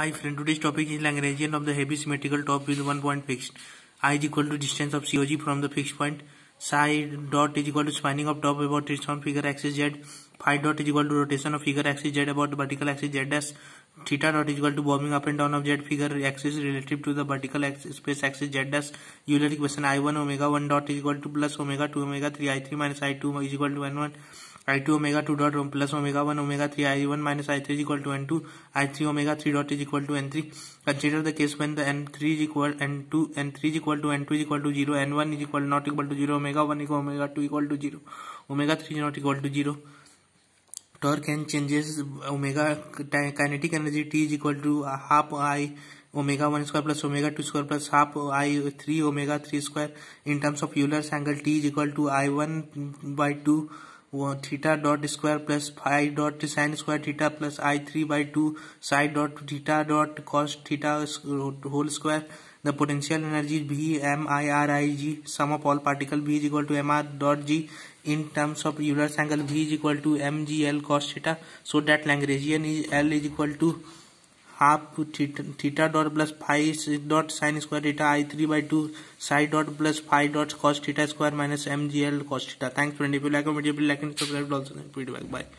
Hi friend, today's topic is Lagrangian of the heavy symmetrical top with one point fixed. I is equal to distance of COG from the fixed point. Psi dot is equal to spanning of top about its own figure axis Z. Phi dot is equal to rotation of figure axis Z about vertical axis Z dash. Theta dot is equal to bombing up and down of Z figure axis relative to the vertical axis, space axis Z dash. Euler equation I1 omega 1 dot is equal to plus omega 2 omega 3 I3 minus I2 is equal to one one I two omega two dot plus omega one omega three I one minus I three is equal to N two I three omega three dot is equal to N three consider the case one the N three is equal N two N three is equal to N two is equal to zero N one is equal not equal to zero omega one equal omega two equal to zero omega three not equal to zero and changes omega kinetic energy T is equal to half I omega one square plus omega two square plus half I three omega three square in terms of Euler's angle T is equal to I one by two theta dot square plus phi dot sine square theta plus i 3 by 2 psi dot theta dot cos theta whole square the potential energy V M I R I G sum of all particle V is equal to M R dot G in terms of Euler's angle V is equal to M G L cos theta so that Lagrangian is L is equal to half theta dot plus phi dot sine square theta I three by two psi dot plus phi dot cos square minus M G L cos thanks friend like and subscribe feedback bye